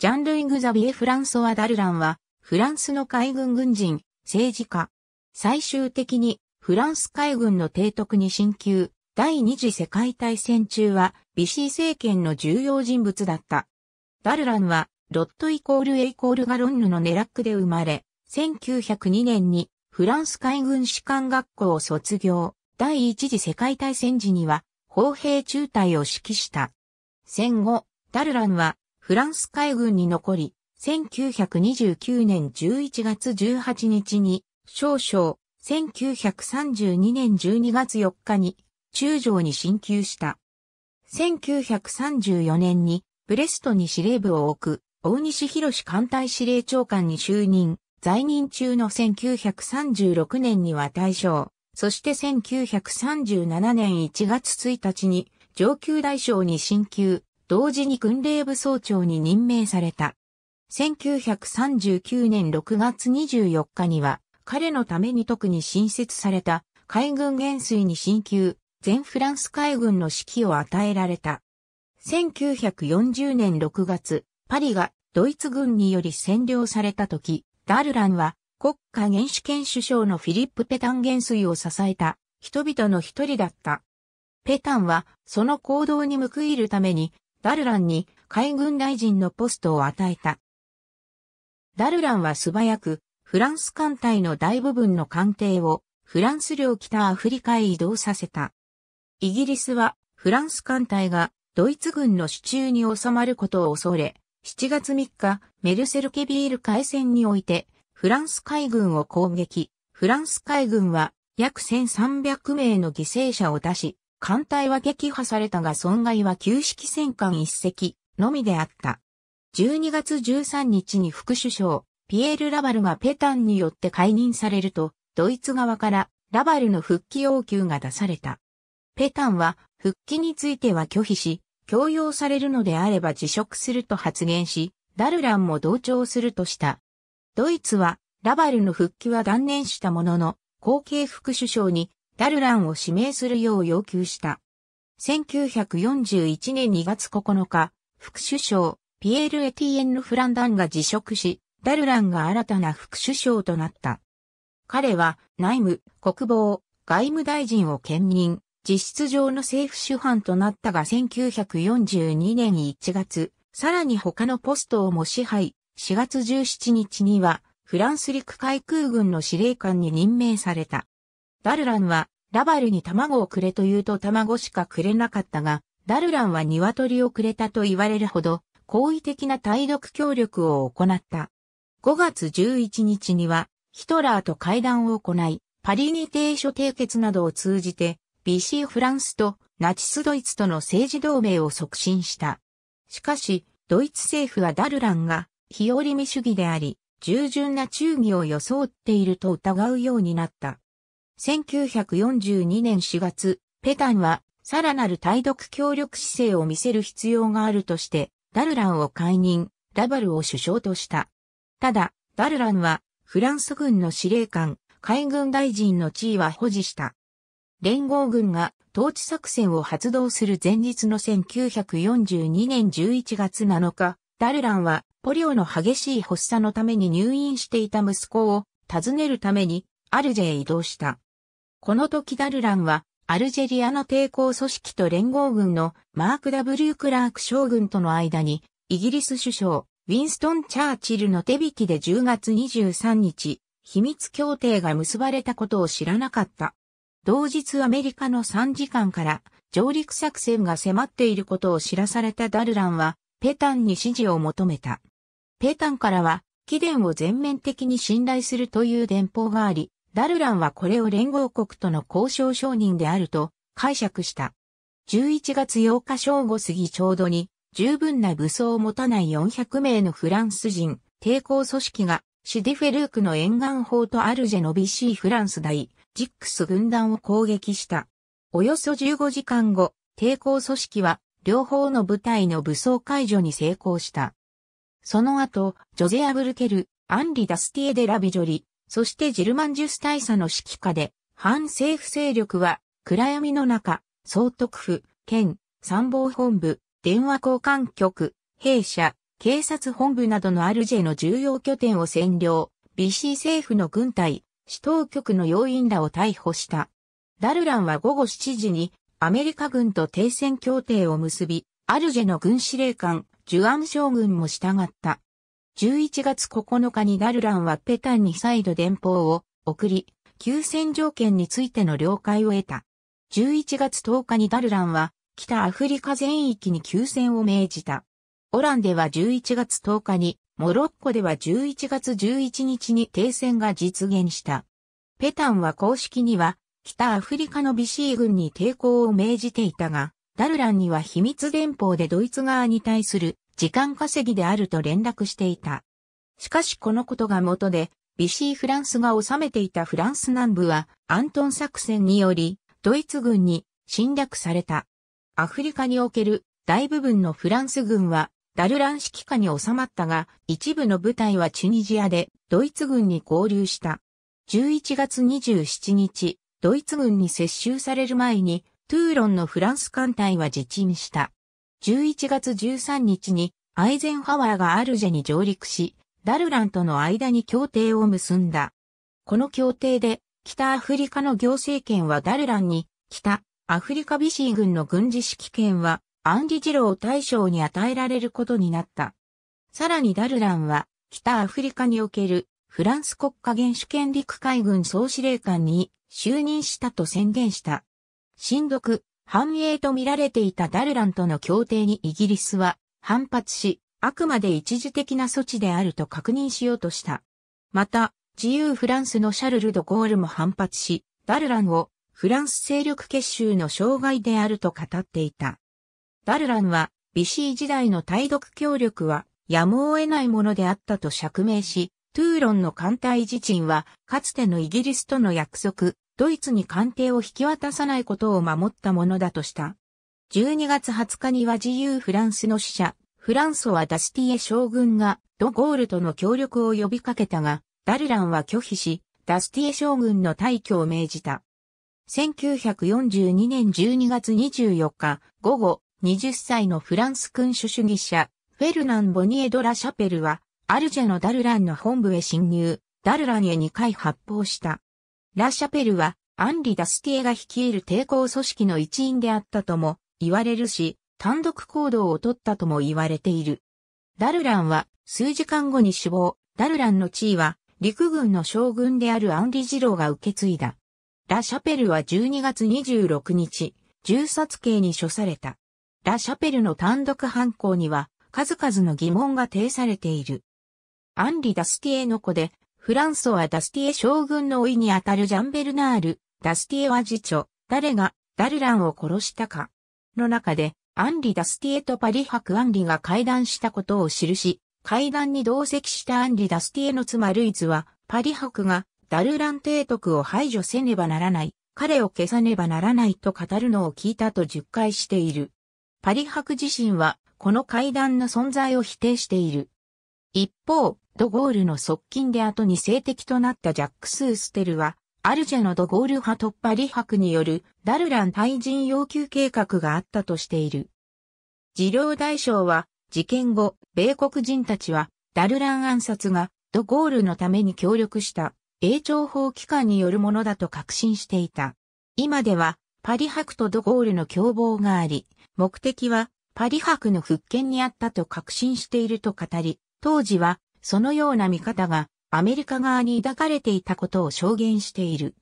ジャンルイグ・ザビエ・フランソワ・ダルランは、フランスの海軍軍人、政治家。最終的に、フランス海軍の提督に進級、第二次世界大戦中は、ビシー政権の重要人物だった。ダルランは、ロットイコールエイコールガロンヌのネラックで生まれ、1902年にフランス海軍士官学校を卒業、第一次世界大戦時には、砲兵中隊を指揮した。戦後、ダルランはフランス海軍に残り、1929年11月18日に、少々、1932年12月4日に、中将に進級した。1934年に、ブレストに司令部を置く、大西博艦隊司令長官に就任、在任中の1936年には大将、そして1937年1月1日に上級大将に進級、同時に軍令部総長に任命された。1939年6月24日には、彼のために特に新設された海軍元帥に進級、全フランス海軍の指揮を与えられた。1940年6月、パリがドイツ軍により占領された時、ダルランは国家元首権首相のフィリップ・ペタン元帥を支えた人々の一人だった。ペタンはその行動に報いるためにダルランに海軍大臣のポストを与えた。ダルランは素早く、フランス艦隊の大部分の艦艇をフランス領北アフリカへ移動させた。イギリスはフランス艦隊がドイツ軍の手中に収まることを恐れ、7月3日、メルセルケビール海戦において、フランス海軍を攻撃。フランス海軍は約1300名の犠牲者を出し、艦隊は撃破されたが損害は旧式戦艦一隻のみであった。12月13日に副首相、ピエール・ラバルがペタンによって解任されると、ドイツ側からラバルの復帰要求が出された。ペタンは復帰については拒否し、強要されるのであれば辞職すると発言し、ダルランも同調するとした。ドイツは、ラバルの復帰は断念したものの、後継副首相にダルランを指名するよう要求した。1941年2月9日、副首相、ピエール・エティエンヌ・フランダンが辞職し、ダルランが新たな副首相となった。彼は内務、国防、外務大臣を兼任、実質上の政府主犯となったが1942年1月、さらに他のポストをも支配、4月17日には、フランス陸海空軍の司令官に任命された。ダルランは、ラバルに卵をくれと言うと卵しかくれなかったが、ダルランは鶏をくれたと言われるほど、好意的な対独協力を行った。5月11日には、ヒトラーと会談を行い、パリに定書締結などを通じて、BC フランスとナチスドイツとの政治同盟を促進した。しかし、ドイツ政府はダルランが、日和見主義であり、従順な忠義を装っていると疑うようになった。1942年4月、ペタンは、さらなる対独協力姿勢を見せる必要があるとして、ダルランを解任、ラバルを首相とした。ただ、ダルランは、フランス軍の司令官、海軍大臣の地位は保持した。連合軍が統治作戦を発動する前日の1942年11月7日、ダルランはポリオの激しい発作のために入院していた息子を訪ねるためにアルジェへ移動した。この時ダルランは、アルジェリアの抵抗組織と連合軍のマーク・ W・ クラーク将軍との間に、イギリス首相、ウィンストン・チャーチルの手引きで10月23日、秘密協定が結ばれたことを知らなかった。同日アメリカの3時間から上陸作戦が迫っていることを知らされたダルランは、ペタンに指示を求めた。ペタンからは、貴殿を全面的に信頼するという電報があり、ダルランはこれを連合国との交渉承認であると解釈した。11月8日正午過ぎちょうどに、十分な武装を持たない400名のフランス人、抵抗組織が、シディフェルークの沿岸法とアルジェのシーフランス大、ジックス軍団を攻撃した。およそ15時間後、抵抗組織は、両方の部隊の武装解除に成功した。その後、ジョゼア・ブルケル、アンリ・ダスティエ・デ・ラビジョリ、そしてジルマンジュス大佐の指揮下で、反政府勢力は、暗闇の中、総督府、県、参謀本部、電話交換局、弊社、警察本部などのアルジェの重要拠点を占領、BC 政府の軍隊、市当局の要員らを逮捕した。ダルランは午後7時にアメリカ軍と停戦協定を結び、アルジェの軍司令官、ジュアン将軍も従った。11月9日にダルランはペタンに再度電報を送り、休戦条件についての了解を得た。11月10日にダルランは北アフリカ全域に休戦を命じた。オランでは11月10日に、モロッコでは11月11日に停戦が実現した。ペタンは公式には、北アフリカのビシー軍に抵抗を命じていたが、ダルランには秘密電報でドイツ側に対する時間稼ぎであると連絡していた。しかしこのことが元で、ビシーフランスが治めていたフランス南部はアントン作戦によりドイツ軍に侵略された。アフリカにおける大部分のフランス軍はダルラン指揮下に収まったが一部の部隊はチュニジアでドイツ軍に合流した。11月27日、ドイツ軍に接収される前にトゥーロンのフランス艦隊は自沈した。11月13日にアイゼンハワーがアルジェに上陸し、ダルランとの間に協定を結んだ。この協定で、北アフリカの行政権はダルランに、北アフリカビシー軍の軍事指揮権はアンリジロー大将に与えられることになった。さらにダルランは、北アフリカにおけるフランス国家元首権陸海軍総司令官に就任したと宣言した。新読、繁栄と見られていたダルランとの協定にイギリスは反発し、あくまで一時的な措置であると確認しようとした。また、自由フランスのシャルル・ド・ゴールも反発し、ダルランをフランス勢力結集の障害であると語っていた。ダルランは、ビシー時代の対独協力はやむを得ないものであったと釈明し、トゥーロンの艦隊自陳は、かつてのイギリスとの約束、ドイツに艦艇を引き渡さないことを守ったものだとした。12月20日には自由フランスの使者、フランソワ・ダスティエ将軍がド・ゴールとの協力を呼びかけたが、ダルランは拒否し、ダスティエ将軍の退去を命じた。1942年12月24日午後、20歳のフランス君主主義者、フェルナン・ボニエド・ラ・シャペルは、アルジェのダルランの本部へ侵入、ダルランへ2回発砲した。ラ・シャペルは、アンリ・ダスティエが率いる抵抗組織の一員であったとも言われるし、単独行動をとったとも言われている。ダルランは数時間後に死亡、ダルランの地位は陸軍の将軍であるアンリ・ジローが受け継いだ。ラ・シャペルは12月26日、銃殺刑に処された。ラ・シャペルの単独犯行には数々の疑問が呈されている。アンリ・ダスティエの子でフランソはダスティエ将軍のいにあたるジャンベルナール、ダスティエは次長、誰が、ダルランを殺したか。の中で、アンリ・ダスティエとパリ博アンリが会談したことを記し、会談に同席したアンリ・ダスティエの妻ルイズは、パリ博が、ダルラン提督を排除せねばならない、彼を消さねばならないと語るのを聞いたと述回している。パリ博自身は、この会談の存在を否定している。一方、ドゴールの側近で後に政敵となったジャックス・ステルは、アルジェのドゴール派突破利白によるダルラン退陣要求計画があったとしている。治療大将は、事件後、米国人たちは、ダルラン暗殺がドゴールのために協力した、英朝法機関によるものだと確信していた。今では、パリ博とドゴールの共謀があり、目的は、パリ博の復権にあったと確信していると語り、当時は、そのような見方が、アメリカ側に抱かれていたことを証言している。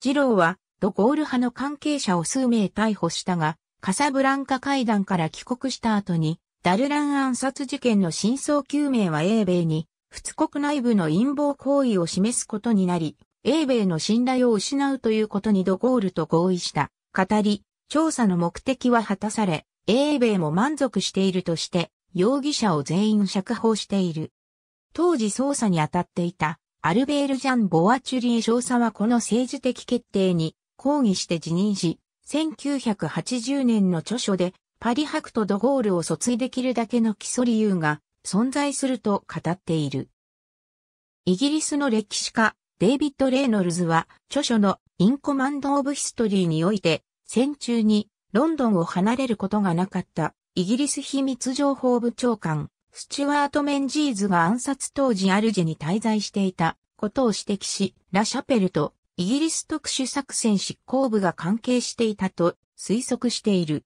次郎は、ドゴール派の関係者を数名逮捕したが、カサブランカ会談から帰国した後に、ダルラン暗殺事件の真相究明は英米に、仏国内部の陰謀行為を示すことになり、英米の信頼を失うということにドゴールと合意した。語り、調査の目的は果たされ、英米も満足しているとして、容疑者を全員釈放している。当時捜査に当たっていたアルベール・ジャン・ボワチュリー少佐はこの政治的決定に抗議して辞任し、1980年の著書でパリハクト・ドゴールを訴追できるだけの基礎理由が存在すると語っている。イギリスの歴史家、デイビッド・レイノルズは著書のインコマンド・オブ・ヒストリーにおいて、戦中にロンドンを離れることがなかったイギリス秘密情報部長官、スチュワート・メンジーズが暗殺当時アルジェに滞在していたことを指摘し、ラ・シャペルとイギリス特殊作戦執行部が関係していたと推測している。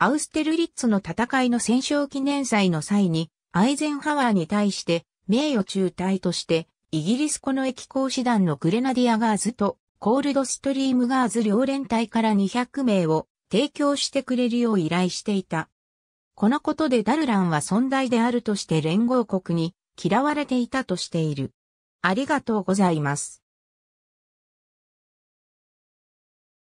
アウステルリッツの戦いの戦勝記念祭の際に、アイゼンハワーに対して名誉中隊として、イギリスこの駅講師団のグレナディアガーズとコールドストリームガーズ両連隊から200名を提供してくれるよう依頼していた。このことでダルランは存在であるとして連合国に嫌われていたとしている。ありがとうございます。